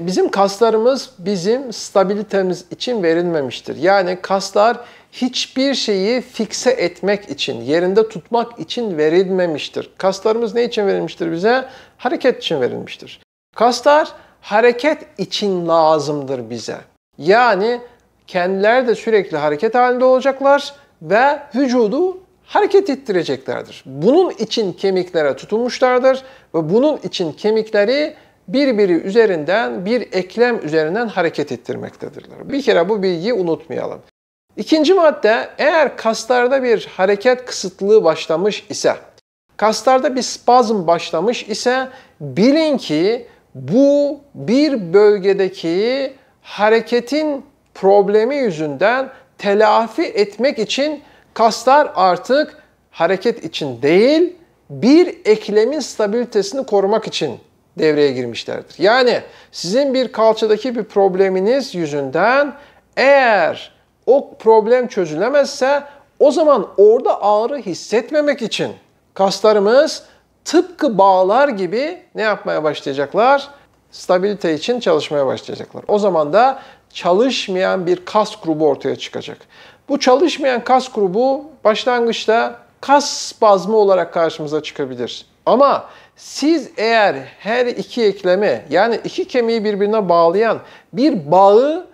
Bizim kaslarımız bizim stabilitemiz için verilmemiştir. Yani kaslar hiçbir şeyi fikse etmek için, yerinde tutmak için verilmemiştir. Kaslarımız ne için verilmiştir bize? Hareket için verilmiştir. Kaslar hareket için lazımdır bize. Yani kendileri de sürekli hareket halinde olacaklar ve vücudu hareket ettireceklerdir. Bunun için kemiklere tutunmuşlardır ve bunun için kemikleri birbiri üzerinden bir eklem üzerinden hareket ettirmektedirler. Bir kere bu bilgiyi unutmayalım. İkinci madde eğer kaslarda bir hareket kısıtlığı başlamış ise, kaslarda bir spazm başlamış ise bilin ki bu bir bölgedeki hareketin problemi yüzünden telafi etmek için kaslar artık hareket için değil, bir eklemin stabilitesini korumak için devreye girmişlerdir. Yani sizin bir kalçadaki bir probleminiz yüzünden eğer o problem çözülemezse o zaman orada ağrı hissetmemek için kaslarımız tıpkı bağlar gibi ne yapmaya başlayacaklar? Stabilite için çalışmaya başlayacaklar. O zaman da çalışmayan bir kas grubu ortaya çıkacak. Bu çalışmayan kas grubu başlangıçta kas spazmı olarak karşımıza çıkabilir. Ama siz eğer her iki eklemi yani iki kemiği birbirine bağlayan bir bağı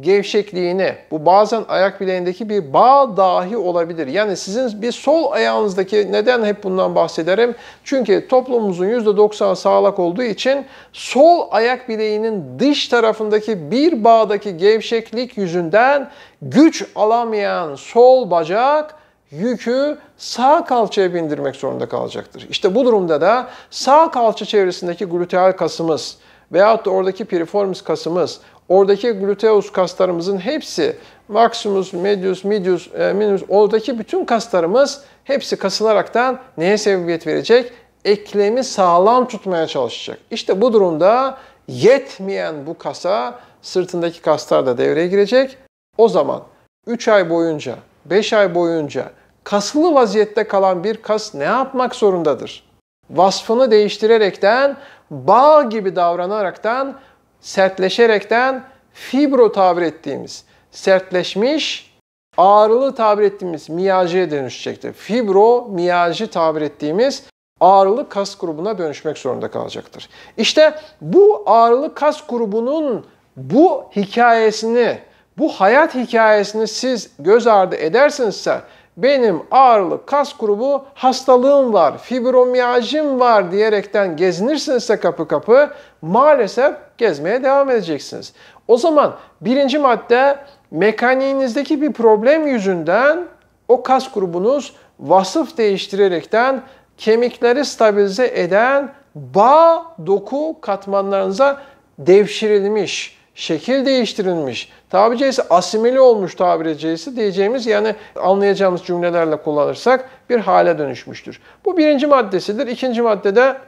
gevşekliğini, bu bazen ayak bileğindeki bir bağ dahi olabilir. Yani sizin bir sol ayağınızdaki, neden hep bundan bahsederim? Çünkü toplumumuzun %90 sağlak olduğu için sol ayak bileğinin dış tarafındaki bir bağdaki gevşeklik yüzünden güç alamayan sol bacak yükü sağ kalçaya bindirmek zorunda kalacaktır. İşte bu durumda da sağ kalça çevresindeki gluteal kasımız veyahut da oradaki piriformis kasımız, oradaki gluteus kaslarımızın hepsi, maximus, medius, medius, e, minimus, oradaki bütün kaslarımız hepsi kasılaraktan neye sebebiyet verecek? Eklemi sağlam tutmaya çalışacak. İşte bu durumda yetmeyen bu kasa sırtındaki kaslar da devreye girecek. O zaman 3 ay boyunca 5 ay boyunca kasılı vaziyette kalan bir kas ne yapmak zorundadır? Vasfını değiştirerekten, bağ gibi davranaraktan, sertleşerekten fibro tabir ettiğimiz, sertleşmiş, ağrılı tabir ettiğimiz miyajiye dönüşecektir. Fibro miyaji tabir ettiğimiz ağrılı kas grubuna dönüşmek zorunda kalacaktır. İşte bu ağrılı kas grubunun bu hikayesini bu hayat hikayesini siz göz ardı edersinizse benim ağırlık kas grubu hastalığım var, fibromiyajım var diyerekten gezinirsinizse kapı kapı maalesef gezmeye devam edeceksiniz. O zaman birinci madde mekaniğinizdeki bir problem yüzünden o kas grubunuz vasıf değiştirerekten kemikleri stabilize eden bağ doku katmanlarınıza devşirilmiş şekil değiştirilmiş, tabiri caizse asimile olmuş tabiri caizse diyeceğimiz yani anlayacağımız cümlelerle kullanırsak bir hale dönüşmüştür. Bu birinci maddesidir. İkinci maddede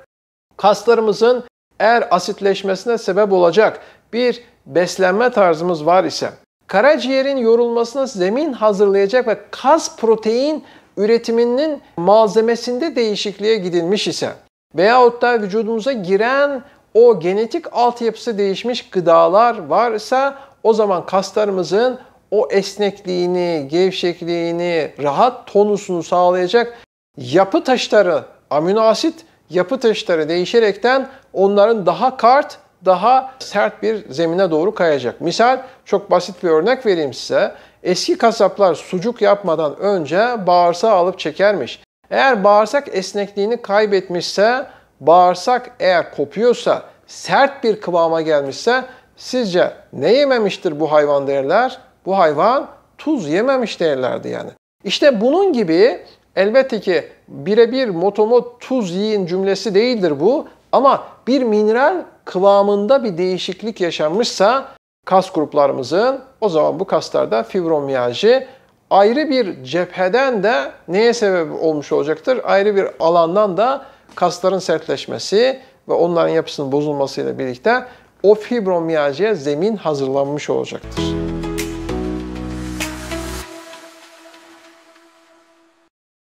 kaslarımızın eğer asitleşmesine sebep olacak bir beslenme tarzımız var ise, karaciğerin yorulmasına zemin hazırlayacak ve kas protein üretiminin malzemesinde değişikliğe gidilmiş ise veyahut da vücudumuza giren o genetik altyapısı değişmiş gıdalar varsa o zaman kaslarımızın o esnekliğini, gevşekliğini, rahat tonusunu sağlayacak yapı taşları, amino asit yapı taşları değişerekten onların daha kart, daha sert bir zemine doğru kayacak. Misal çok basit bir örnek vereyim size. Eski kasaplar sucuk yapmadan önce bağırsağı alıp çekermiş. Eğer bağırsak esnekliğini kaybetmişse bağırsak eğer kopuyorsa, sert bir kıvama gelmişse sizce ne yememiştir bu hayvan derler? Bu hayvan tuz yememiş derlerdi yani. İşte bunun gibi elbette ki birebir motomo tuz yiyin cümlesi değildir bu. Ama bir mineral kıvamında bir değişiklik yaşanmışsa kas gruplarımızın o zaman bu kaslarda fibromiyalji ayrı bir cepheden de neye sebep olmuş olacaktır? Ayrı bir alandan da kasların sertleşmesi ve onların yapısının bozulmasıyla birlikte o fibromiyaljiye zemin hazırlanmış olacaktır.